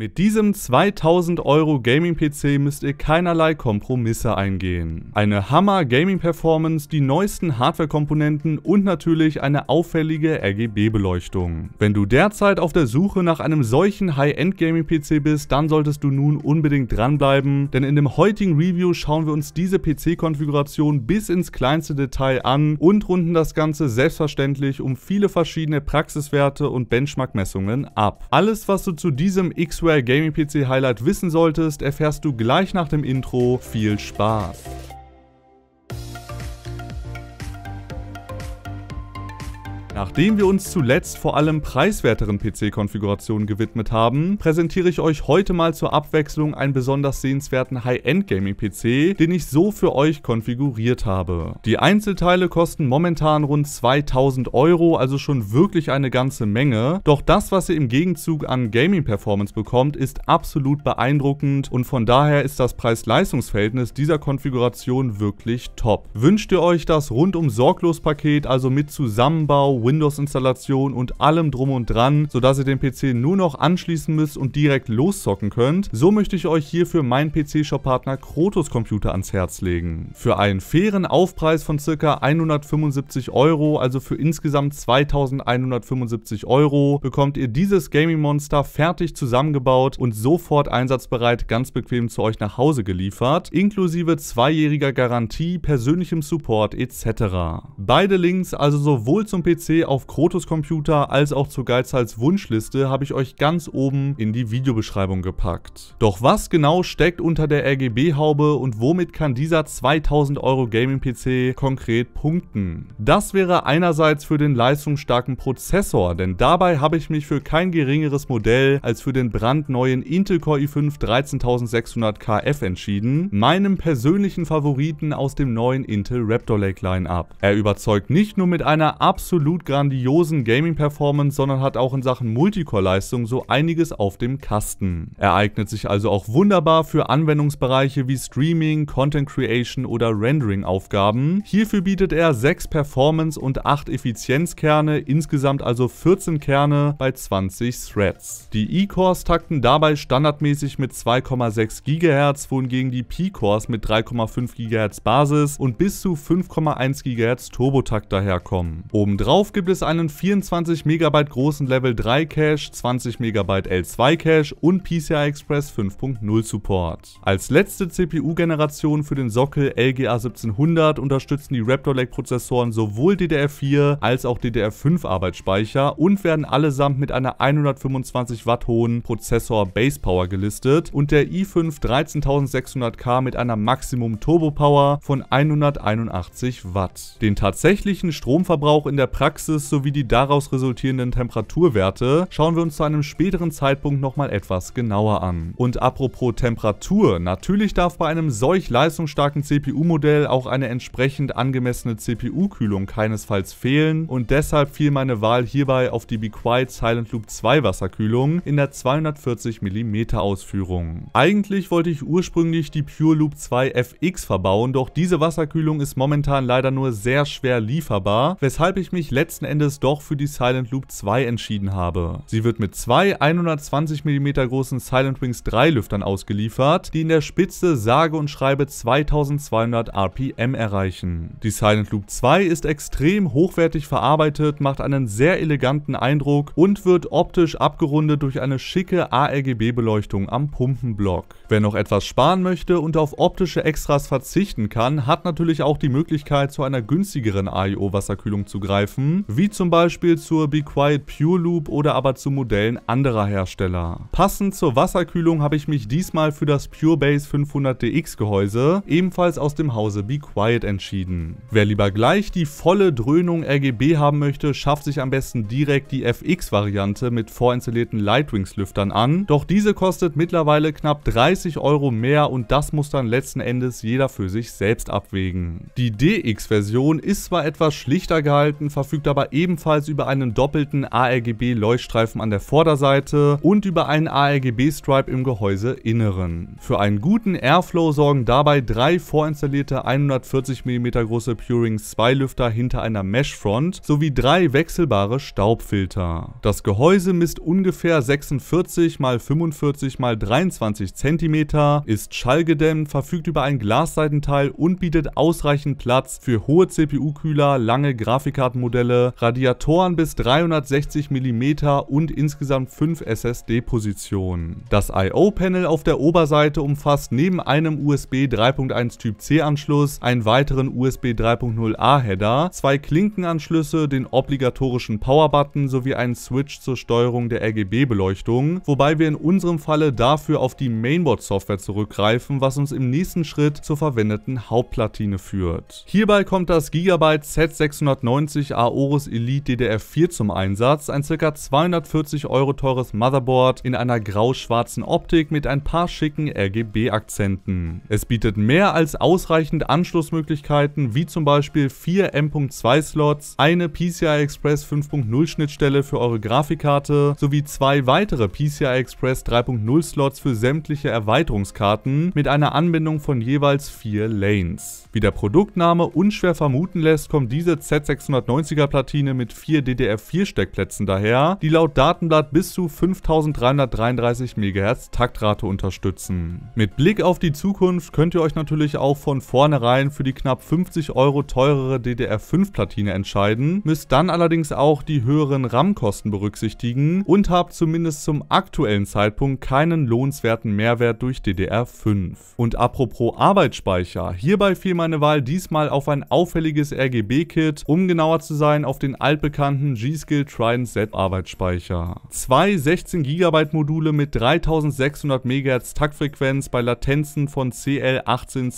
Mit diesem 2000 Euro Gaming PC müsst ihr keinerlei Kompromisse eingehen. Eine Hammer Gaming Performance, die neuesten Hardware Komponenten und natürlich eine auffällige RGB Beleuchtung. Wenn du derzeit auf der Suche nach einem solchen High-End Gaming PC bist, dann solltest du nun unbedingt dranbleiben, denn in dem heutigen Review schauen wir uns diese PC Konfiguration bis ins kleinste Detail an und runden das Ganze selbstverständlich um viele verschiedene Praxiswerte und Benchmark Messungen ab. Alles was du zu diesem x aktuell Gaming PC Highlight wissen solltest, erfährst du gleich nach dem Intro. Viel Spaß! Nachdem wir uns zuletzt vor allem preiswerteren PC-Konfigurationen gewidmet haben, präsentiere ich euch heute mal zur Abwechslung einen besonders sehenswerten High-End-Gaming-PC, den ich so für euch konfiguriert habe. Die Einzelteile kosten momentan rund 2000 Euro, also schon wirklich eine ganze Menge, doch das, was ihr im Gegenzug an Gaming-Performance bekommt, ist absolut beeindruckend und von daher ist das Preis-Leistungs-Verhältnis dieser Konfiguration wirklich top. Wünscht ihr euch das rundum sorglos Paket, also mit Zusammenbau, Windows Windows-Installation und allem drum und dran, sodass ihr den PC nur noch anschließen müsst und direkt loszocken könnt. So möchte ich euch hierfür meinen PC-Shop-Partner Krotos Computer ans Herz legen. Für einen fairen Aufpreis von ca. 175 Euro, also für insgesamt 2175 Euro, bekommt ihr dieses Gaming-Monster fertig zusammengebaut und sofort einsatzbereit ganz bequem zu euch nach Hause geliefert, inklusive zweijähriger Garantie, persönlichem Support etc. Beide Links, also sowohl zum PC auf Krotos Computer als auch zu Geizhals Wunschliste habe ich euch ganz oben in die Videobeschreibung gepackt. Doch was genau steckt unter der RGB-Haube und womit kann dieser 2000 Euro Gaming-PC konkret punkten? Das wäre einerseits für den leistungsstarken Prozessor, denn dabei habe ich mich für kein geringeres Modell als für den brandneuen Intel Core i5 13600KF entschieden, meinem persönlichen Favoriten aus dem neuen Intel Raptor Lake Lineup. Er überzeugt nicht nur mit einer absolut grandiosen Gaming-Performance, sondern hat auch in Sachen Multicore-Leistung so einiges auf dem Kasten. Er eignet sich also auch wunderbar für Anwendungsbereiche wie Streaming, Content Creation oder Rendering-Aufgaben. Hierfür bietet er 6 Performance- und 8 Effizienzkerne, insgesamt also 14 Kerne bei 20 Threads. Die E-Cores takten dabei standardmäßig mit 2,6 GHz, wohingegen die P-Cores mit 3,5 GHz Basis und bis zu 5,1 GHz Turbotakt daherkommen. Obendrauf gibt es einen 24 MB großen Level 3 Cache, 20 MB L2 Cache und PCI Express 5.0 Support. Als letzte CPU-Generation für den Sockel LGA 1700 unterstützen die Raptor Lake Prozessoren sowohl DDR4 als auch DDR5 Arbeitsspeicher und werden allesamt mit einer 125 Watt hohen Prozessor Base Power gelistet und der i5 13600K mit einer Maximum Turbo Power von 181 Watt. Den tatsächlichen Stromverbrauch in der Praxis Praxis sowie die daraus resultierenden Temperaturwerte schauen wir uns zu einem späteren Zeitpunkt nochmal etwas genauer an. Und apropos Temperatur, natürlich darf bei einem solch leistungsstarken CPU-Modell auch eine entsprechend angemessene CPU-Kühlung keinesfalls fehlen und deshalb fiel meine Wahl hierbei auf die BeQuiet Silent Loop 2 Wasserkühlung in der 240mm Ausführung. Eigentlich wollte ich ursprünglich die Pure Loop 2 FX verbauen, doch diese Wasserkühlung ist momentan leider nur sehr schwer lieferbar, weshalb ich mich letztendlich letzten Endes doch für die Silent Loop 2 entschieden habe. Sie wird mit zwei 120mm großen Silent Wings 3 Lüftern ausgeliefert, die in der Spitze sage und schreibe 2200 RPM erreichen. Die Silent Loop 2 ist extrem hochwertig verarbeitet, macht einen sehr eleganten Eindruck und wird optisch abgerundet durch eine schicke ARGB-Beleuchtung am Pumpenblock. Wer noch etwas sparen möchte und auf optische Extras verzichten kann, hat natürlich auch die Möglichkeit zu einer günstigeren AIO-Wasserkühlung zu greifen, wie zum Beispiel zur Be Quiet Pure Loop oder aber zu Modellen anderer Hersteller. Passend zur Wasserkühlung habe ich mich diesmal für das Pure Base 500DX Gehäuse, ebenfalls aus dem Hause Be Quiet entschieden. Wer lieber gleich die volle Dröhnung RGB haben möchte, schafft sich am besten direkt die FX-Variante mit vorinstallierten Lightwings-Lüftern an, doch diese kostet mittlerweile knapp 30 Euro mehr und das muss dann letzten Endes jeder für sich selbst abwägen. Die DX-Version ist zwar etwas schlichter gehalten, verfügt aber aber ebenfalls über einen doppelten ARGB-Leuchtstreifen an der Vorderseite und über einen ARGB-Stripe im Gehäuseinneren. Für einen guten Airflow sorgen dabei drei vorinstallierte 140 mm große Puring 2 Lüfter hinter einer Meshfront sowie drei wechselbare Staubfilter. Das Gehäuse misst ungefähr 46 x 45 x 23 cm, ist schallgedämmt, verfügt über ein Glasseitenteil und bietet ausreichend Platz für hohe CPU-Kühler, lange Grafikkartenmodelle, Radiatoren bis 360 mm und insgesamt 5 SSD-Positionen. Das I.O.-Panel auf der Oberseite umfasst neben einem USB 3.1 Typ C-Anschluss einen weiteren USB 3.0a-Header, zwei Klinkenanschlüsse, den obligatorischen Power-Button sowie einen Switch zur Steuerung der RGB-Beleuchtung, wobei wir in unserem Falle dafür auf die Mainboard-Software zurückgreifen, was uns im nächsten Schritt zur verwendeten Hauptplatine führt. Hierbei kommt das Gigabyte Z690 Aorus Aorus Elite DDR4 zum Einsatz, ein ca. 240 Euro teures Motherboard in einer grau-schwarzen Optik mit ein paar schicken RGB-Akzenten. Es bietet mehr als ausreichend Anschlussmöglichkeiten, wie zum Beispiel vier M.2 Slots, eine PCI Express 5.0 Schnittstelle für eure Grafikkarte, sowie zwei weitere PCI Express 3.0 Slots für sämtliche Erweiterungskarten mit einer Anbindung von jeweils vier Lanes. Wie der Produktname unschwer vermuten lässt, kommt diese Z690er Platte Platine mit vier DDR4-Steckplätzen daher, die laut Datenblatt bis zu 5333 MHz Taktrate unterstützen. Mit Blick auf die Zukunft könnt ihr euch natürlich auch von vornherein für die knapp 50 Euro teurere DDR5-Platine entscheiden, müsst dann allerdings auch die höheren RAM-Kosten berücksichtigen und habt zumindest zum aktuellen Zeitpunkt keinen lohnenswerten Mehrwert durch DDR5. Und apropos Arbeitsspeicher, hierbei fiel meine Wahl diesmal auf ein auffälliges RGB-Kit, um genauer zu sein auf den altbekannten G-Skill Trident Z Arbeitsspeicher. Zwei 16 GB Module mit 3600 MHz Taktfrequenz bei Latenzen von CL 18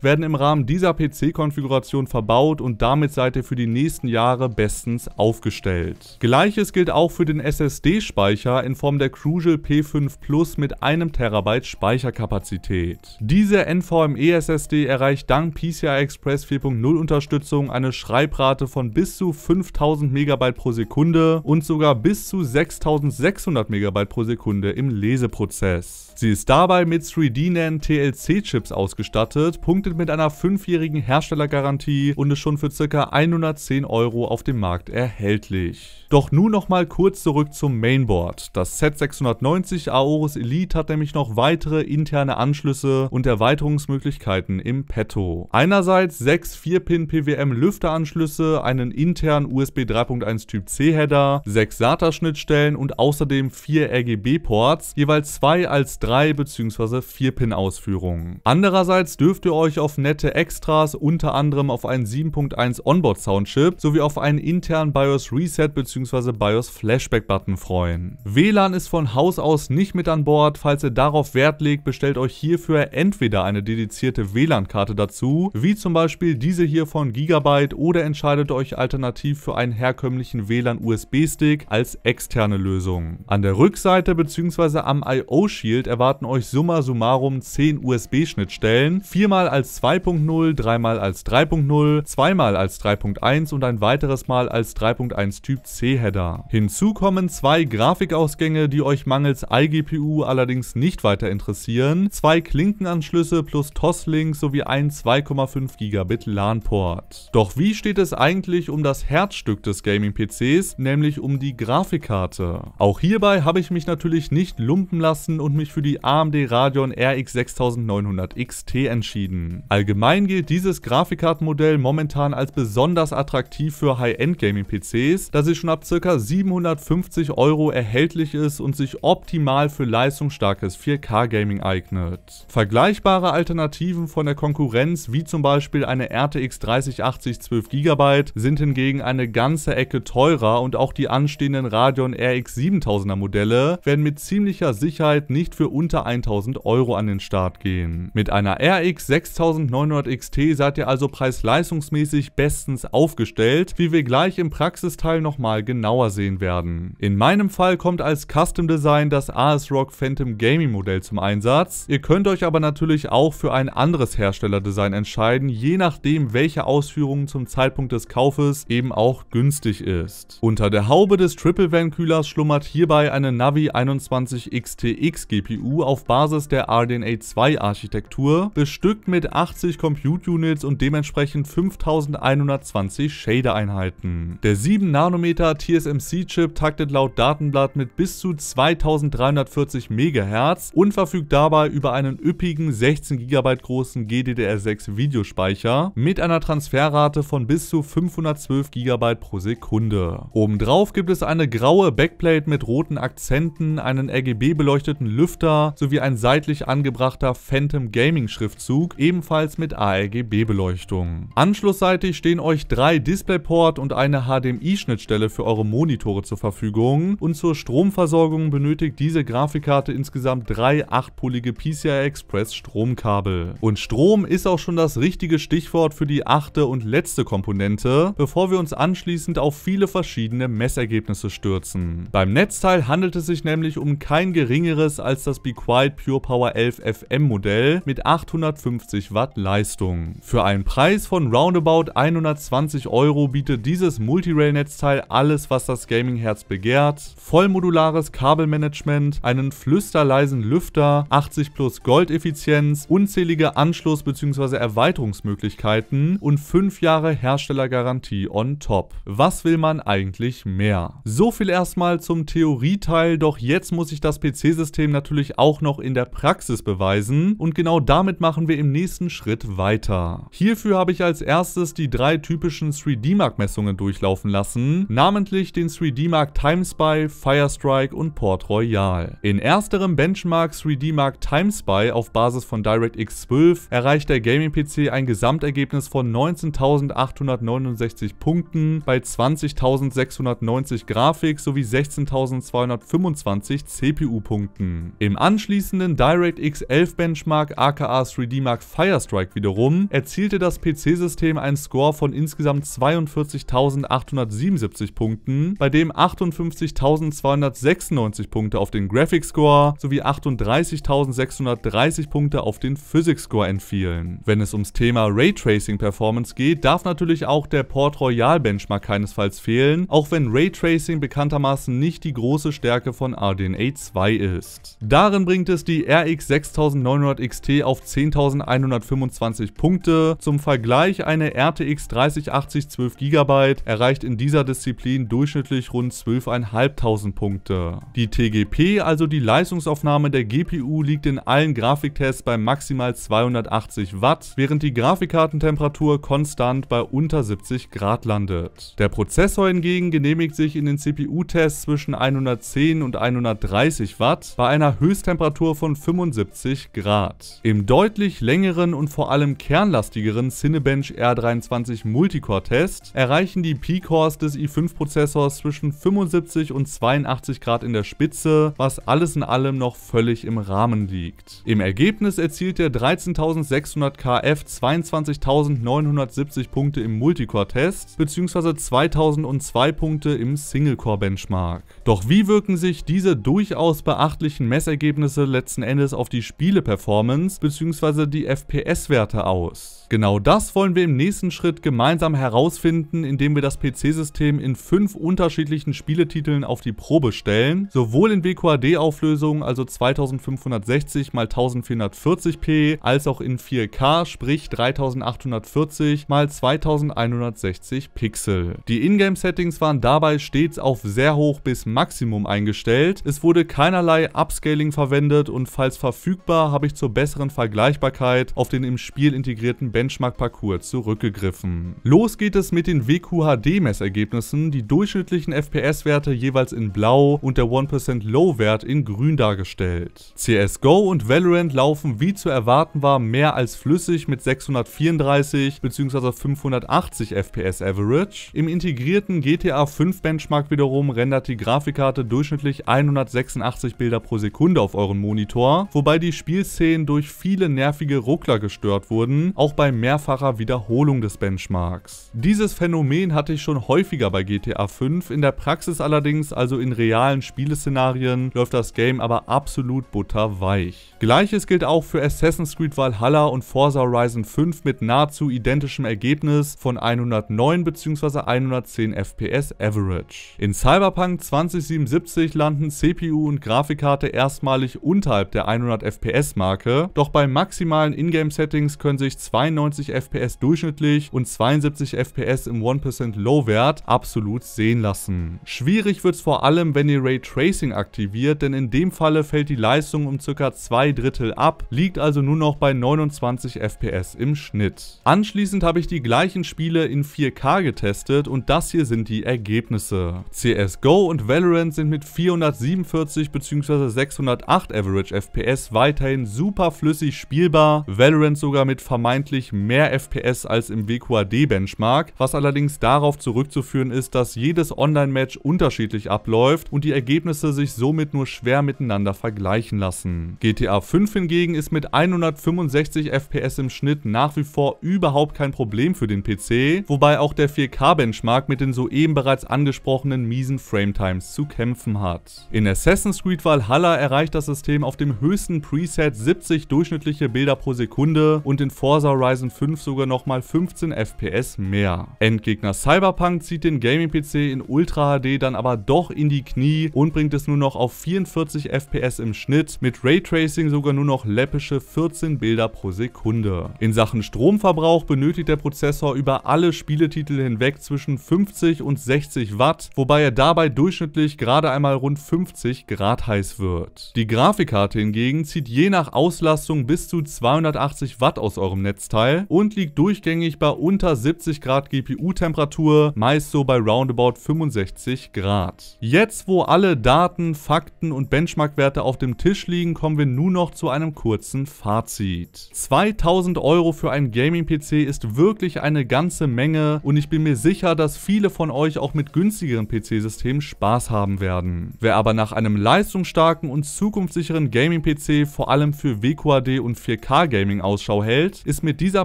werden im Rahmen dieser PC-Konfiguration verbaut und damit seid ihr für die nächsten Jahre bestens aufgestellt. Gleiches gilt auch für den SSD-Speicher in Form der Crucial P5 Plus mit einem Terabyte Speicherkapazität. Diese NVMe SSD erreicht dank PCI Express 4.0 Unterstützung Leistung eine Schreibrate von bis zu 5000 MB pro Sekunde und sogar bis zu 6600 MB pro Sekunde im Leseprozess. Sie ist dabei mit 3D-NAND TLC-Chips ausgestattet, punktet mit einer 5-jährigen Herstellergarantie und ist schon für ca. 110 Euro auf dem Markt erhältlich. Doch nun nochmal kurz zurück zum Mainboard. Das Z690 Aorus Elite hat nämlich noch weitere interne Anschlüsse und Erweiterungsmöglichkeiten im Petto. Einerseits sechs 4-Pin PWM Lüfteranschlüsse, einen internen USB 3.1 Typ C Header, sechs SATA Schnittstellen und außerdem vier RGB Ports, jeweils zwei als drei bzw. 4-Pin Ausführungen. Andererseits dürft ihr euch auf nette Extras unter anderem auf einen 7.1 Onboard Soundchip sowie auf einen internen BIOS Reset bzw bzw. BIOS Flashback Button freuen. WLAN ist von Haus aus nicht mit an Bord, falls ihr darauf Wert legt, bestellt euch hierfür entweder eine dedizierte WLAN-Karte dazu, wie zum Beispiel diese hier von Gigabyte oder entscheidet euch alternativ für einen herkömmlichen WLAN-USB-Stick als externe Lösung. An der Rückseite bzw. am I.O.-Shield erwarten euch summa summarum 10 USB-Schnittstellen, viermal als 2.0, dreimal als 3.0, zweimal als 3.1 und ein weiteres Mal als 3.1 Typ C SSD-Header. Hinzu kommen zwei Grafikausgänge, die euch mangels iGPU allerdings nicht weiter interessieren, zwei Klinkenanschlüsse plus Toslink sowie ein 2,5 Gigabit LAN-Port. Doch wie steht es eigentlich um das Herzstück des Gaming-PCs, nämlich um die Grafikkarte? Auch hierbei habe ich mich natürlich nicht lumpen lassen und mich für die AMD Radeon RX 6900 XT entschieden. Allgemein gilt dieses Grafikkartenmodell momentan als besonders attraktiv für High-End-Gaming-PCs, da sie schon ab ca. 750 Euro erhältlich ist und sich optimal für leistungsstarkes 4K-Gaming eignet. Vergleichbare Alternativen von der Konkurrenz, wie zum Beispiel eine RTX 3080 12 GB, sind hingegen eine ganze Ecke teurer und auch die anstehenden Radeon RX 7000er Modelle werden mit ziemlicher Sicherheit nicht für unter 1000 Euro an den Start gehen. Mit einer RX 6900 XT seid ihr also preis-leistungsmäßig bestens aufgestellt, wie wir gleich im Praxisteil nochmal genauer sehen werden. In meinem Fall kommt als Custom Design das ASRock Phantom Gaming Modell zum Einsatz. Ihr könnt euch aber natürlich auch für ein anderes Herstellerdesign entscheiden, je nachdem welche Ausführung zum Zeitpunkt des Kaufes eben auch günstig ist. Unter der Haube des Triple Van Kühlers schlummert hierbei eine Navi 21 XTX GPU auf Basis der RDNA 2 Architektur, bestückt mit 80 Compute Units und dementsprechend 5120 Shader Einheiten. Der 7 nm TSMC-Chip taktet laut Datenblatt mit bis zu 2340 MHz und verfügt dabei über einen üppigen 16 GB großen GDDR6 Videospeicher mit einer Transferrate von bis zu 512 GB pro Sekunde. Obendrauf gibt es eine graue Backplate mit roten Akzenten, einen RGB beleuchteten Lüfter sowie ein seitlich angebrachter Phantom Gaming Schriftzug, ebenfalls mit ARGB Beleuchtung. Anschlussseitig stehen euch drei DisplayPort und eine HDMI Schnittstelle für für eure Monitore zur Verfügung. Und zur Stromversorgung benötigt diese Grafikkarte insgesamt drei 8-polige PCI Express Stromkabel. Und Strom ist auch schon das richtige Stichwort für die achte und letzte Komponente, bevor wir uns anschließend auf viele verschiedene Messergebnisse stürzen. Beim Netzteil handelt es sich nämlich um kein geringeres als das Be Quiet Pure Power 11 FM Modell mit 850 Watt Leistung. Für einen Preis von roundabout 120 Euro bietet dieses Multirail Netzteil alle alles, was das Gaming-Herz begehrt, vollmodulares Kabelmanagement, einen flüsterleisen Lüfter, 80 plus Gold-Effizienz, unzählige Anschluss- bzw. Erweiterungsmöglichkeiten und 5 Jahre Herstellergarantie on top. Was will man eigentlich mehr? So viel erstmal zum Theorieteil, doch jetzt muss ich das PC-System natürlich auch noch in der Praxis beweisen und genau damit machen wir im nächsten Schritt weiter. Hierfür habe ich als erstes die drei typischen 3D-Mark-Messungen durchlaufen lassen, namentlich namentlich den 3D Mark Timespy, Firestrike und Port Royal. In ersterem Benchmark 3D Mark Timespy auf Basis von DirectX 12 erreicht der Gaming-PC ein Gesamtergebnis von 19.869 Punkten bei 20.690 Grafik sowie 16.225 CPU-Punkten. Im anschließenden DirectX 11 Benchmark aka 3D Mark Firestrike wiederum erzielte das PC-System einen Score von insgesamt 42.877 Punkten Punkten, bei dem 58.296 Punkte auf den Graphics Score sowie 38.630 Punkte auf den Physics Score entfielen. Wenn es ums Thema Raytracing Performance geht, darf natürlich auch der Port Royal Benchmark keinesfalls fehlen, auch wenn Raytracing bekanntermaßen nicht die große Stärke von RDNA 2 ist. Darin bringt es die RX 6900 XT auf 10.125 Punkte. Zum Vergleich eine RTX 3080 12 GB erreicht in dieser Disziplin liegen durchschnittlich rund 12.500 Punkte. Die TGP, also die Leistungsaufnahme der GPU, liegt in allen Grafiktests bei maximal 280 Watt, während die Grafikkartentemperatur konstant bei unter 70 Grad landet. Der Prozessor hingegen genehmigt sich in den CPU-Tests zwischen 110 und 130 Watt bei einer Höchsttemperatur von 75 Grad. Im deutlich längeren und vor allem kernlastigeren Cinebench R23 Multicore-Test erreichen die P-Cores des i5 prozessors Prozessors zwischen 75 und 82 Grad in der Spitze, was alles in allem noch völlig im Rahmen liegt. Im Ergebnis erzielt der 13600 KF 22.970 Punkte im Multicore-Test bzw. 2002 Punkte im Single-Core-Benchmark. Doch wie wirken sich diese durchaus beachtlichen Messergebnisse letzten Endes auf die Spiele-Performance bzw. die FPS-Werte aus? Genau das wollen wir im nächsten Schritt gemeinsam herausfinden, indem wir das PC-System in 5 fünf unterschiedlichen Spieletiteln auf die Probe stellen, sowohl in WQHD-Auflösungen, also 2560 x 1440p, als auch in 4K, sprich 3840 x 2160 Pixel. Die Ingame-Settings waren dabei stets auf sehr hoch bis Maximum eingestellt, es wurde keinerlei Upscaling verwendet und falls verfügbar, habe ich zur besseren Vergleichbarkeit auf den im Spiel integrierten Benchmark-Parcours zurückgegriffen. Los geht es mit den WQHD-Messergebnissen, die die durchschnittlichen FPS-Werte jeweils in blau und der 1% Low-Wert in grün dargestellt. CSGO und Valorant laufen wie zu erwarten war mehr als flüssig mit 634 bzw. 580 FPS Average. Im integrierten GTA 5 Benchmark wiederum rendert die Grafikkarte durchschnittlich 186 Bilder pro Sekunde auf euren Monitor, wobei die Spielszenen durch viele nervige Ruckler gestört wurden, auch bei mehrfacher Wiederholung des Benchmarks. Dieses Phänomen hatte ich schon häufiger bei GTA GTA 5. In der Praxis allerdings, also in realen Spieleszenarien, läuft das Game aber absolut butterweich. Gleiches gilt auch für Assassin's Creed Valhalla und Forza Horizon 5 mit nahezu identischem Ergebnis von 109 bzw. 110 FPS Average. In Cyberpunk 2077 landen CPU und Grafikkarte erstmalig unterhalb der 100 FPS Marke, doch bei maximalen Ingame Settings können sich 92 FPS durchschnittlich und 72 FPS im 1% Low-Wert absolut Details sehen lassen. Schwierig wird es vor allem, wenn ihr Raytracing aktiviert, denn in dem Falle fällt die Leistung um ca. 2 Drittel ab, liegt also nur noch bei 29 FPS im Schnitt. Anschließend habe ich die gleichen Spiele in 4K getestet und das hier sind die Ergebnisse. CSGO und Valorant sind mit 447 bzw. 608 Average FPS weiterhin super flüssig spielbar, Valorant sogar mit vermeintlich mehr FPS als im WQAD-Benchmark, was allerdings darauf zurückzuführen ist, dass jedes Online-Match unterschiedlich abläuft und die Ergebnisse sich somit nur schwer miteinander vergleichen lassen. GTA 5 hingegen ist mit 165 FPS im Schnitt nach wie vor überhaupt kein Problem für den PC, wobei auch der 4K-Benchmark mit den soeben bereits angesprochenen miesen Frametimes zu kämpfen hat. In Assassin's Creed Valhalla erreicht das System auf dem höchsten Preset 70 durchschnittliche Bilder pro Sekunde und in Forza Horizon 5 sogar nochmal 15 FPS mehr. Endgegner Cyberpunk zieht den Gaming-PC PC in Ultra HD dann aber doch in die Knie und bringt es nur noch auf 44 FPS im Schnitt, mit Raytracing sogar nur noch läppische 14 Bilder pro Sekunde. In Sachen Stromverbrauch benötigt der Prozessor über alle Spieletitel hinweg zwischen 50 und 60 Watt, wobei er dabei durchschnittlich gerade einmal rund 50 Grad heiß wird. Die Grafikkarte hingegen zieht je nach Auslastung bis zu 280 Watt aus eurem Netzteil und liegt durchgängig bei unter 70 Grad GPU-Temperatur, meist so bei roundabout roundabout 65 Grad. Jetzt, wo alle Daten, Fakten und Benchmarkwerte auf dem Tisch liegen, kommen wir nun noch zu einem kurzen Fazit. 2000 Euro für einen Gaming-PC ist wirklich eine ganze Menge und ich bin mir sicher, dass viele von euch auch mit günstigeren PC-Systemen Spaß haben werden. Wer aber nach einem leistungsstarken und zukunftssicheren Gaming-PC vor allem für WQAD und 4K-Gaming Ausschau hält, ist mit dieser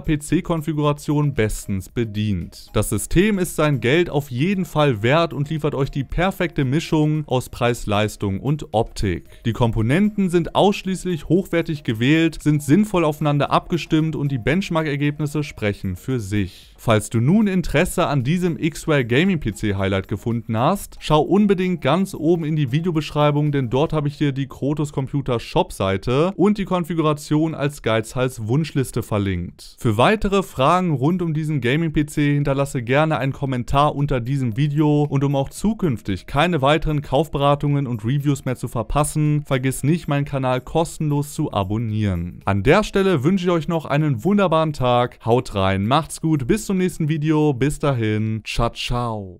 PC-Konfiguration bestens bedient. Das System ist sein Geld auf jeden Fall Fall wert und liefert euch die perfekte Mischung aus Preis-Leistung und Optik. Die Komponenten sind ausschließlich hochwertig gewählt, sind sinnvoll aufeinander abgestimmt und die Benchmark-Ergebnisse sprechen für sich. Falls du nun Interesse an diesem X-Ray Gaming PC Highlight gefunden hast, schau unbedingt ganz oben in die Videobeschreibung, denn dort habe ich dir die Krotos Computer Shop Seite und die Konfiguration als Geizhals Wunschliste verlinkt. Für weitere Fragen rund um diesen Gaming PC hinterlasse gerne einen Kommentar unter diesem Video und um auch zukünftig keine weiteren Kaufberatungen und Reviews mehr zu verpassen, vergiss nicht meinen Kanal kostenlos zu abonnieren. An der Stelle wünsche ich euch noch einen wunderbaren Tag, haut rein, macht's gut, bis zum nächsten Video. Bis dahin. Ciao, ciao.